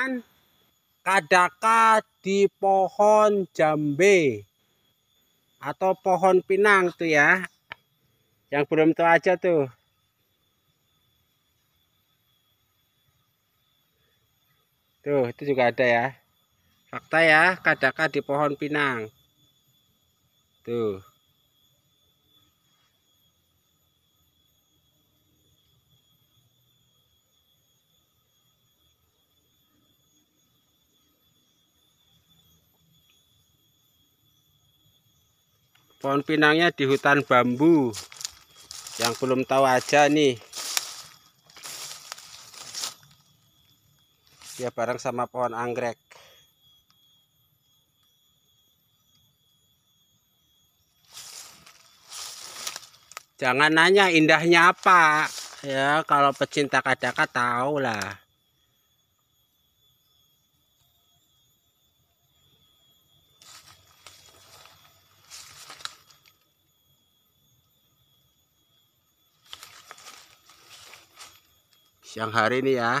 an kadaka di pohon jambe atau pohon pinang tuh ya yang belum tahu aja tuh tuh itu juga ada ya fakta ya kadaka di pohon pinang tuh pohon pinangnya di hutan bambu yang belum tahu aja nih dia bareng sama pohon anggrek jangan nanya indahnya apa ya kalau pecinta kadaka tahu lah siang hari ini ya